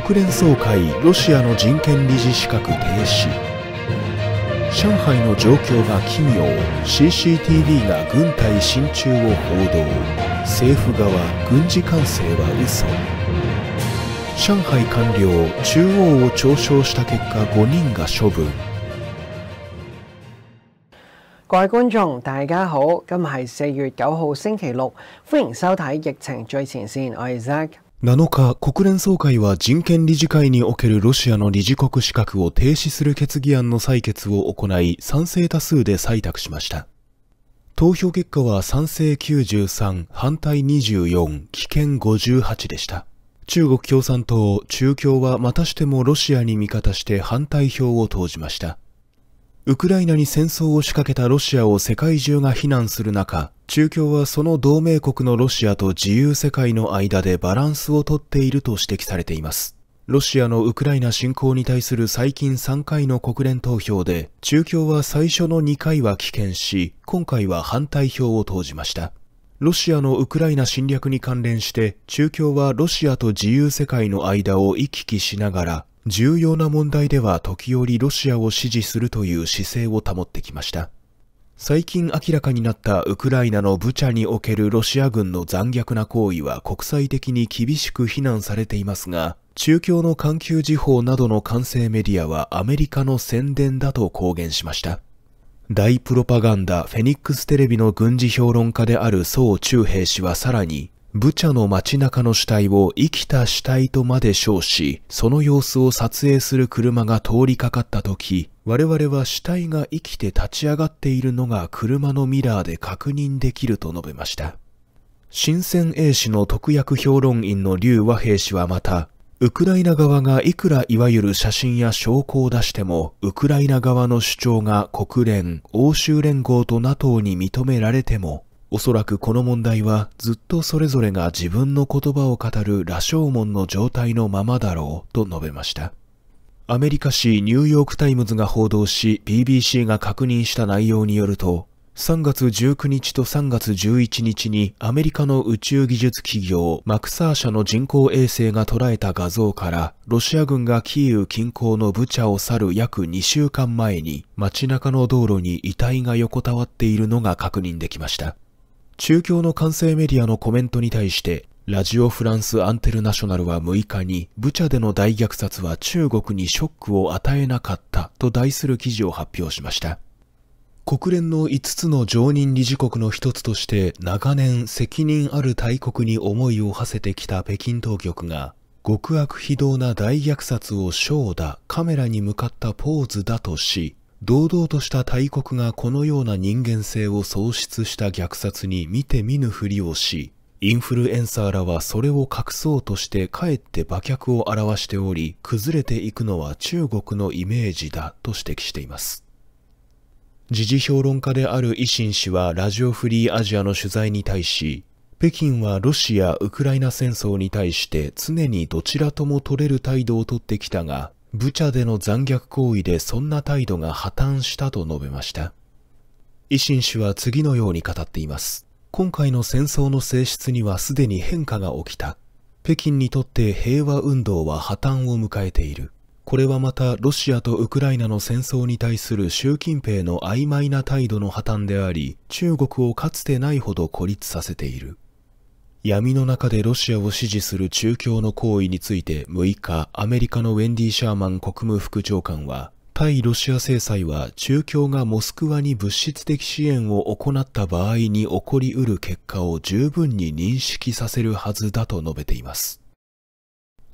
国連総会ロシアの人権理事資格停止上海の状況が奇妙 CCTV が軍隊進駐を報道政府側軍事管制は嘘上海官僚中央を嘲笑した結果5人が処分各位觀眾，大家好，今日係四月九日、星期六，歡迎收睇《疫情最前線》，我係 Zack。7日、国連総会は人権理事会におけるロシアの理事国資格を停止する決議案の採決を行い、賛成多数で採択しました。投票結果は賛成93、反対24、棄権58でした。中国共産党、中共はまたしてもロシアに味方して反対票を投じました。ウクライナに戦争を仕掛けたロシアを世界中が非難する中、中共はその同盟国のロシアと自由世界の間でバランスをとっていると指摘されています。ロシアのウクライナ侵攻に対する最近3回の国連投票で、中共は最初の2回は棄権し、今回は反対票を投じました。ロシアのウクライナ侵略に関連して、中共はロシアと自由世界の間を行き来しながら、重要な問題では時折ロシアを支持するという姿勢を保ってきました。最近明らかになったウクライナのブチャにおけるロシア軍の残虐な行為は国際的に厳しく非難されていますが、中共の環球時報などの完成メディアはアメリカの宣伝だと公言しました。大プロパガンダフェニックステレビの軍事評論家である宋中平氏はさらにブチャの街中の死体を生きた死体とまで称し、その様子を撮影する車が通りかかった時、我々は死体が生きて立ち上がっているのが車のミラーで確認できると述べました。新鮮英氏の特約評論員の劉和平氏はまた、ウクライナ側がいくらいわゆる写真や証拠を出しても、ウクライナ側の主張が国連、欧州連合と NATO に認められても、おそらくこの問題はずっとそれぞれが自分の言葉を語る羅生門の状態のままだろうと述べました。アメリカ紙ニューヨークタイムズが報道し BBC が確認した内容によると3月19日と3月11日にアメリカの宇宙技術企業マクサー社の人工衛星が捉えた画像からロシア軍がキーウ近郊のブチャを去る約2週間前に街中の道路に遺体が横たわっているのが確認できました。中共の完成メディアのコメントに対して、ラジオフランスアンテルナショナルは6日に、ブチャでの大虐殺は中国にショックを与えなかったと題する記事を発表しました。国連の5つの常任理事国の一つとして長年責任ある大国に思いを馳せてきた北京当局が極悪非道な大虐殺をショーだカメラに向かったポーズだとし堂々とした大国がこのような人間性を喪失した虐殺に見て見ぬふりをし、インフルエンサーらはそれを隠そうとしてかえって馬脚を表しており、崩れていくのは中国のイメージだと指摘しています。時事評論家である維新氏はラジオフリーアジアの取材に対し、北京はロシア・ウクライナ戦争に対して常にどちらとも取れる態度をとってきたが、ブチャでの残虐行為でそんな態度が破綻したと述べました。維新氏は次のように語っています。今回の戦争の性質にはすでに変化が起きた。北京にとって平和運動は破綻を迎えている。これはまたロシアとウクライナの戦争に対する習近平の曖昧な態度の破綻であり、中国をかつてないほど孤立させている。闇の中でロシアを支持する中共の行為について6日、アメリカのウェンディ・シャーマン国務副長官は、対ロシア制裁は中共がモスクワに物質的支援を行った場合に起こり得る結果を十分に認識させるはずだと述べています。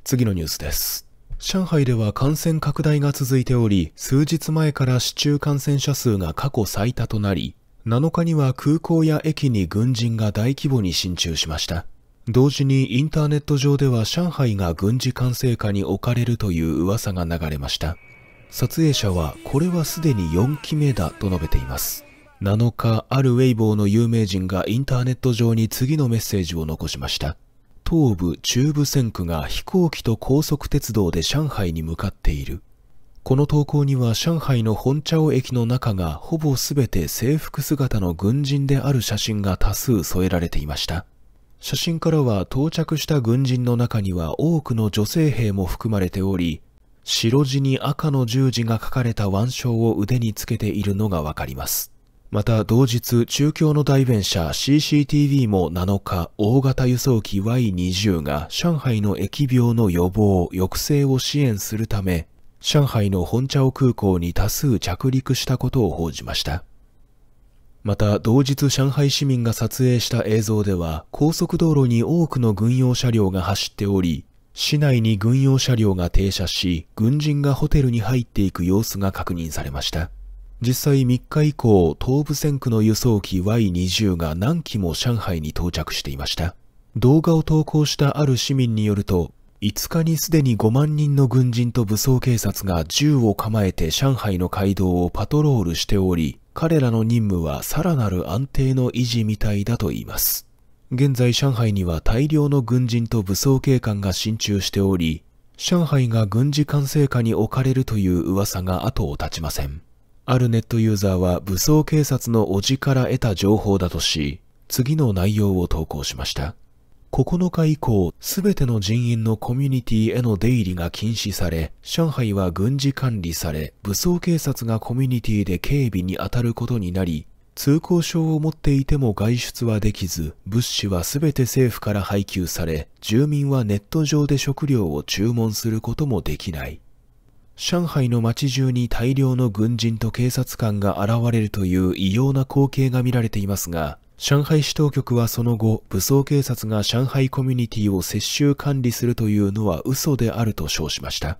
次のニュースです。上海では感染拡大が続いており、数日前から市中感染者数が過去最多となり、7日には空港や駅に軍人が大規模に進駐しました。同時にインターネット上では上海が軍事管制下に置かれるという噂が流れました。撮影者はこれはすでに4期目だと述べています。7日、あるウェイボーの有名人がインターネット上に次のメッセージを残しました。東部、中部戦区が飛行機と高速鉄道で上海に向かっている。この投稿には上海の本茶尾駅の中がほぼ全て制服姿の軍人である写真が多数添えられていました。写真からは到着した軍人の中には多くの女性兵も含まれており、白地に赤の十字が書かれた腕章を腕につけているのがわかります。また同日、中共の代弁者 CCTV も7日、大型輸送機 Y20 が上海の疫病の予防、抑制を支援するため、上海の本チャオ空港に多数着陸したことを報じました。また同日上海市民が撮影した映像では高速道路に多くの軍用車両が走っており、市内に軍用車両が停車し、軍人がホテルに入っていく様子が確認されました。実際3日以降、東部戦区の輸送機 Y20 が何機も上海に到着していました。動画を投稿したある市民によると、5日にすでに5万人の軍人と武装警察が銃を構えて上海の街道をパトロールしており、彼らの任務はさらなる安定の維持みたいだと言います。現在上海には大量の軍人と武装警官が進駐しており、上海が軍事管制下に置かれるという噂が後を絶ちません。あるネットユーザーは武装警察の叔父から得た情報だとし、次の内容を投稿しました。9日以降、すべての人員のコミュニティへの出入りが禁止され、上海は軍事管理され、武装警察がコミュニティで警備に当たることになり、通行証を持っていても外出はできず、物資はすべて政府から配給され、住民はネット上で食料を注文することもできない。上海の街中に大量の軍人と警察官が現れるという異様な光景が見られていますが、上海市当局はその後、武装警察が上海コミュニティを接収管理するというのは嘘であると称しました。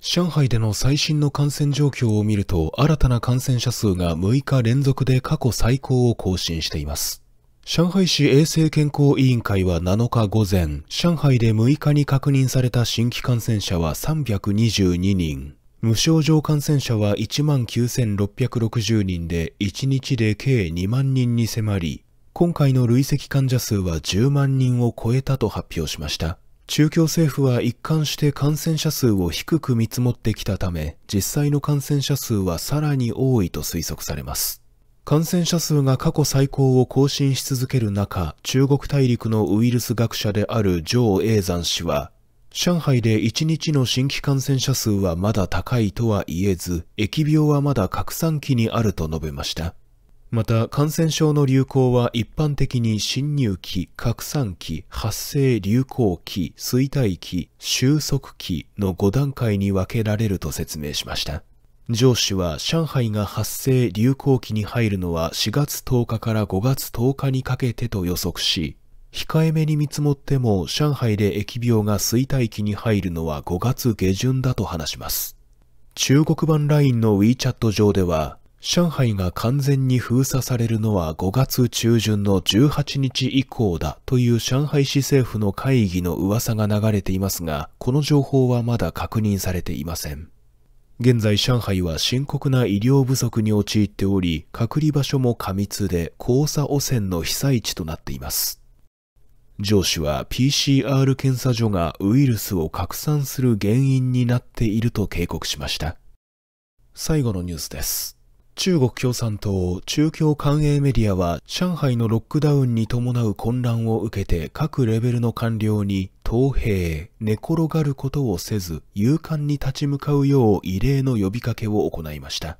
上海での最新の感染状況を見ると、新たな感染者数が6日連続で過去最高を更新しています。上海市衛生健康委員会は7日午前、上海で6日に確認された新規感染者は322人。無症状感染者は19,660人で1日で計2万人に迫り、今回の累積患者数は10万人を超えたと発表しました。中共政府は一貫して感染者数を低く見積もってきたため、実際の感染者数はさらに多いと推測されます。感染者数が過去最高を更新し続ける中、中国大陸のウイルス学者である上永山氏は、上海で1日の新規感染者数はまだ高いとは言えず、疫病はまだ拡散期にあると述べました。また感染症の流行は一般的に侵入期、拡散期、発生流行期、衰退期、収束期の5段階に分けられると説明しました。上司は上海が発生流行期に入るのは4月10日から5月10日にかけてと予測し、控えめに見積もっても上海で疫病が衰退期に入るのは5月下旬だと話します。中国版 LINE の WeChat 上では上海が完全に封鎖されるのは5月中旬の18日以降だという上海市政府の会議の噂が流れていますが、この情報はまだ確認されていません。現在上海は深刻な医療不足に陥っており、隔離場所も過密で交差汚染の被災地となっています。上司は PCR 検査所がウイルスを拡散する原因になっていると警告しました。最後のニュースです。中国共産党中共官営メディアは上海のロックダウンに伴う混乱を受けて各レベルの官僚に東兵、寝転がることをせず勇敢に立ち向かうよう異例の呼びかけを行いました。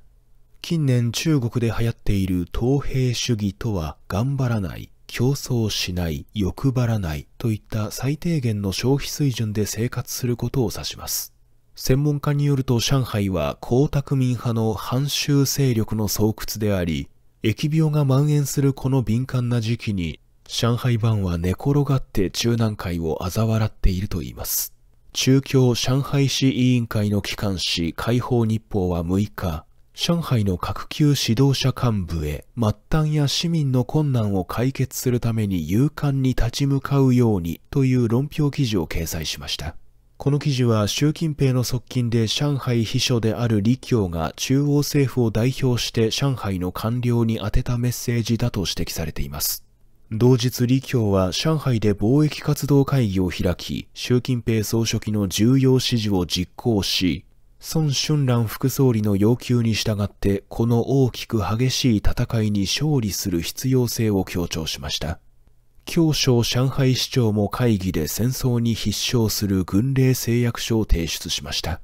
近年中国で流行っている東兵主義とは頑張らない、競争しない、欲張らないといった最低限の消費水準で生活することを指します。専門家によると上海は江沢民派の反州勢力の巣窟であり、疫病が蔓延するこの敏感な時期に、上海版は寝転がって中南海を嘲笑っているといいます。中共上海市委員会の機関紙解放日報は6日、上海の各級指導者幹部へ末端や市民の困難を解決するために勇敢に立ち向かうようにという論評記事を掲載しました。この記事は習近平の側近で上海秘書である李強が中央政府を代表して上海の官僚に宛てたメッセージだと指摘されています。同日李強は上海で貿易活動会議を開き、習近平総書記の重要指示を実行し、孫春蘭副総理の要求に従ってこの大きく激しい戦いに勝利する必要性を強調しました。協商上海市長も会議で戦争に必勝する軍令誓約書を提出しました。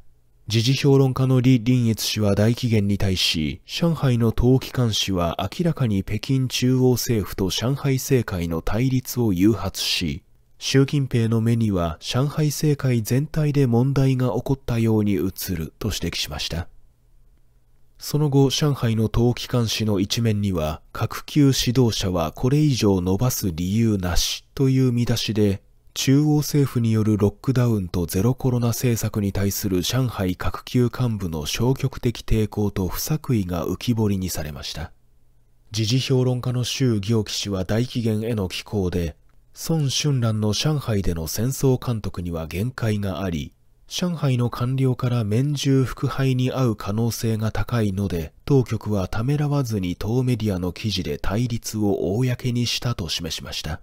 時事評論家の李林越氏は大紀元に対し、上海の党機関紙は明らかに北京中央政府と上海政界の対立を誘発し、習近平の目には上海政界全体で問題が起こったように映ると指摘しました。その後、上海の党機関紙の一面には、各級指導者はこれ以上伸ばす理由なしという見出しで、中央政府によるロックダウンとゼロコロナ政策に対する上海各級幹部の消極的抵抗と不作為が浮き彫りにされました。時事評論家の周行基氏は大紀元への寄稿で、孫春蘭の上海での戦争監督には限界があり、上海の官僚から免従腹敗に遭う可能性が高いので、当局はためらわずに当メディアの記事で対立を公にしたと示しました。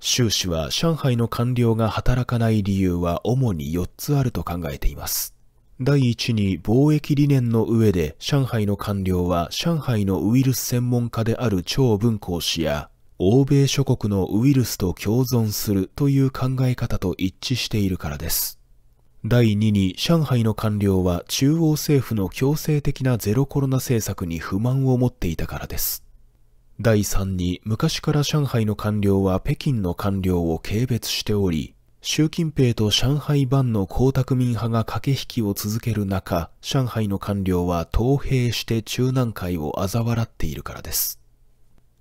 習氏は上海の官僚が働かない理由は主に4つあると考えています。第1に貿易理念の上で上海の官僚は上海のウイルス専門家である張文光氏や欧米諸国のウイルスと共存するという考え方と一致しているからです。第2に上海の官僚は中央政府の強制的なゼロコロナ政策に不満を持っていたからです。第3に昔から上海の官僚は北京の官僚を軽蔑しており、習近平と上海版の江沢民派が駆け引きを続ける中、上海の官僚は東兵して中南海を嘲笑っているからです。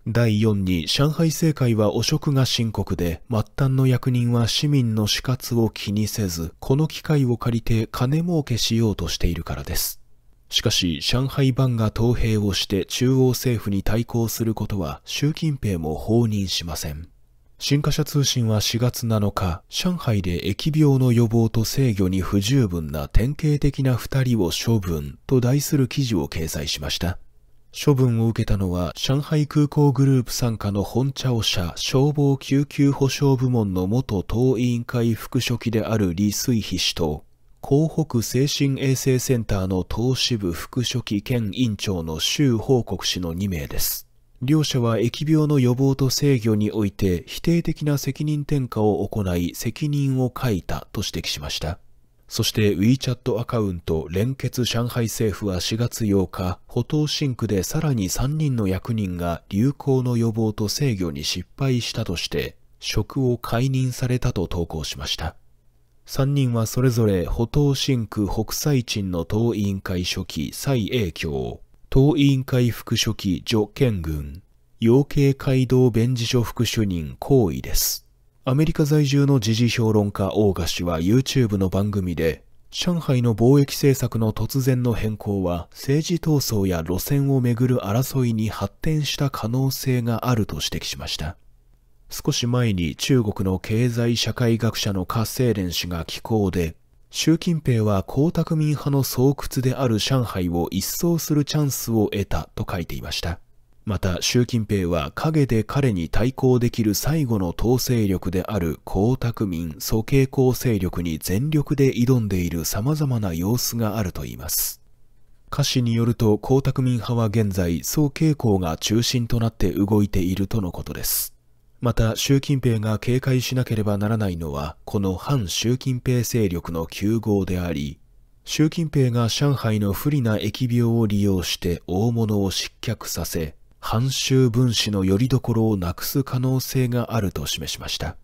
第4に上海政界は汚職が深刻で末端の役人は市民の死活を気にせずこの機会を借りて金儲けしようとしているからですしかし上海版が統兵をして中央政府に対抗することは習近平も放任しません新華社通信は4月7日、上海で疫病の予防と制御に不十分な典型的な2人を処分と題する記事を掲載しました。処分を受けたのは上海空港グループ傘下の本茶オ社消防救急保障部門の元党委員会副書記である李水飛氏と広北精神衛生センターの党支部副書記兼委員長の周報告氏の2名です。両者は疫病の予防と制御において否定的な責任転嫁を行い責任を欠いたと指摘しました。そして WeChat アカウント連結上海政府は4月8日、歩頭新区でさらに3人の役人が流行の予防と制御に失敗したとして、職を解任されたと投稿しました。3人はそれぞれ歩頭新区北斎鎮の党委員会書記蔡英京、党委員会副書記徐健軍、養鶏街道弁事所副主任行為です。アメリカ在住の時事評論家オーガ氏は YouTube の番組で、上海の貿易政策の突然の変更は政治闘争や路線をめぐる争いに発展した可能性があると指摘しました。少し前に中国の経済社会学者の活性連氏が寄稿で、習近平は江沢民派の巣窟である上海を一掃するチャンスを得たと書いていました。また習近平は陰で彼に対抗できる最後の統制力である江沢民蘇慶光勢力に全力で挑んでいる様々な様子があると言います。歌詞によると江沢民派は現在総傾向が中心となって動いているとのことです。また習近平が警戒しなければならないのはこの反習近平勢力の9号であり、習近平が上海の不利な疫病を利用して大物を失脚させ、反州分子のよりどころをなくす可能性があると示しました。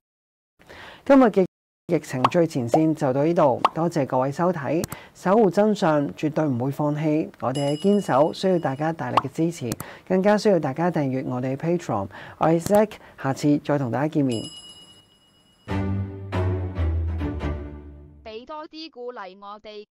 今日嘅疫情最前線就到呢度，多謝各位收睇。守護真相絕對唔會放棄，我哋嘅堅守需要大家大力嘅支持，更加需要大家訂閱我哋 p a t r o n 我係 Zack，下次再同大家見面。俾多啲鼓勵我哋。